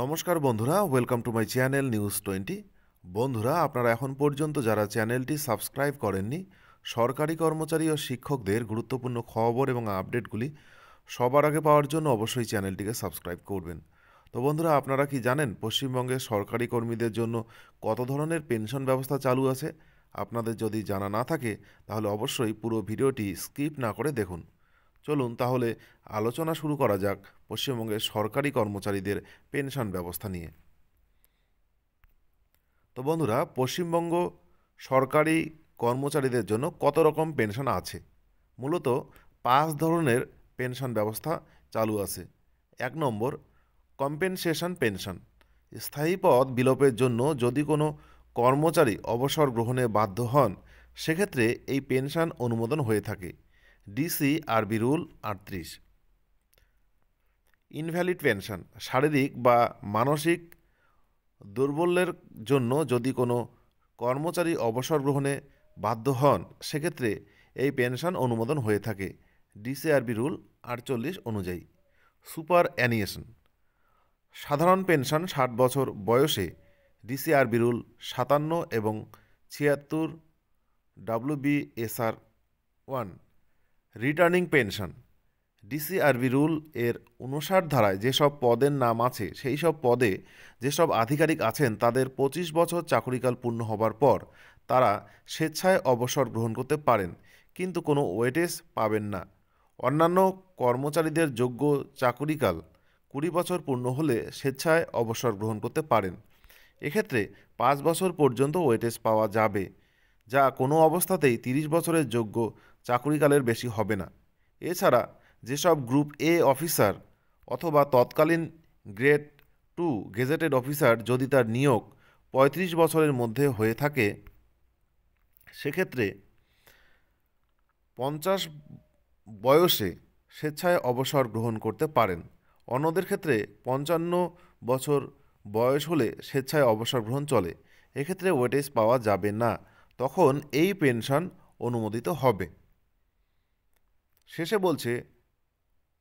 নমস্কার বন্ধুরা welcome to my channel news twenty বন্ধুরা আপনারা এখন পর্যন্ত যারা চ্যানেলটি সাবস্ক্রাইব করেননি সরকারি কর্মচারী ও শিক্ষকদের গুরুত্বপূর্ণ খবর এবং আপডেটগুলি সবার আগে পাওয়ার জন্য অবশ্যই চ্যানেলটিকে সাবস্ক্রাইব করবেন তো বন্ধুরা আপনারা কি জানেন পশ্চিমবঙ্গের সরকারি কর্মীদের জন্য কত ধরনের পেনশন ব্যবস্থা চালু আছে আপনাদের যদি জানা না থাকে তাহলে অবশ্যই পুরো ভিডিওটি স্কিপ না করে দেখুন চলুন তাহলে আলোচনা শুরু করা যাক পশ্চিমবঙ্গের সরকারি কর্মচারীদের পেনশন ব্যবস্থা নিয়ে তো বন্ধুরা পশ্চিমবঙ্গ সরকারি কর্মচারীদের জন্য কত রকম পেনশন আছে মূলত পাঁচ ধরনের পেনশন ব্যবস্থা চালু আছে এক নম্বর কম্পেনসেশন পেনশন স্থায়ী পদ বিলোপের জন্য যদি কোনো কর্মচারী অবসর গ্রহণে বাধ্য হন সেক্ষেত্রে এই পেনশন অনুমোদন হয়ে থাকে ডিসি আরবি রুল আটত্রিশ ইনভ্যালিড পেনশন শারীরিক বা মানসিক দুর্বল্যের জন্য যদি কোনো কর্মচারী অবসর গ্রহণে বাধ্য হন সেক্ষেত্রে এই পেনশন অনুমোদন হয়ে থাকে ডিসিআরবি রুল আটচল্লিশ অনুযায়ী সুপার অ্যানিয়েশন সাধারণ পেনশন ষাট বছর বয়সে ডিসিআরবি রুল সাতান্ন এবং ছিয়াত্তর WBSR one returning pension DCRB rule এর উনষাট ধারায় যেসব পদের নাম আছে সেই সব পদে যেসব আধিকারিক আছেন তাদের ২৫ বছর চাকরিকাল পূর্ণ হবার পর তারা স্বেচ্ছায় অবসর গ্রহণ করতে পারেন কিন্তু কোনো ওয়েটেজ পাবেন না অন্যান্য কর্মচারীদের যোগ্য চাকরিকাল কুড়ি বছর পূর্ণ হলে স্বেচ্ছায় অবসর গ্রহণ করতে পারেন এক্ষেত্রে পাঁচ বছর পর্যন্ত ওয়েটেজ পাওয়া যাবে যা কোনো অবস্থাতেই তিরিশ বছরের যোগ্য চাকুরিকালের বেশি হবে না এছাড়া যেসব গ্রুপ এ অফিসার অথবা তৎকালীন গ্রেড টু গেজেটেড অফিসার যদি তার নিয়োগ ৩৫ বছরের মধ্যে হয়ে থাকে সেক্ষেত্রে পঞ্চাশ বয়সে স্বেচ্ছায় অবসর গ্রহণ করতে পারেন অন্যদের ক্ষেত্রে পঞ্চান্ন বছর বয়স হলে স্বেচ্ছায় অবসর গ্রহণ চলে এক্ষেত্রে ওয়েটেজ পাওয়া যাবে না তখন এই পেনশন অনুমোদিত হবে শেষে বলছে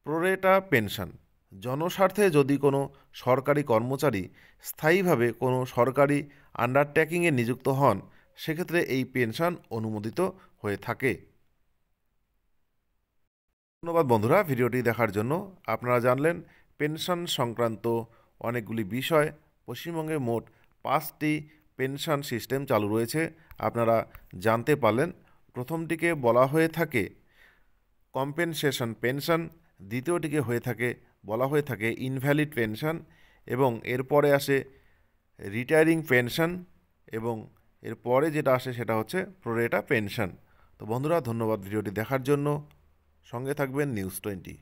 প্রোরেটা পেনশন জনস্বার্থে যদি কোনো সরকারি কর্মচারী স্থায়ীভাবে কোনো সরকারি আন্ডারটেকিংয়ে নিযুক্ত হন সেক্ষেত্রে এই পেনশন অনুমোদিত হয়ে থাকে ধন্যবাদ বন্ধুরা ভিডিওটি দেখার জন্য আপনারা জানলেন পেনশন সংক্রান্ত অনেকগুলি বিষয় পশ্চিমবঙ্গে মোট পাঁচটি পেনশন সিস্টেম চালু রয়েছে আপনারা জানতে পারলেন প্রথমটিকে বলা হয়ে থাকে কম্পেনসেশন পেনশন দ্বিতীয়টিকে হয়ে থাকে বলা হয়ে থাকে ইনভ্যালিড পেনশন এবং এরপরে আসে রিটায়ারিং পেনশন এবং এরপরে যেটা আসে সেটা হচ্ছে প্রোরেটা পেনশন তো বন্ধুরা ধন্যবাদ ভিডিওটি দেখার জন্য সঙ্গে থাকবেন নিউজ টোয়েন্টি